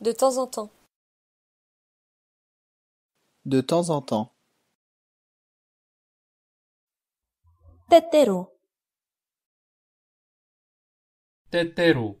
De temps en temps. De temps en temps.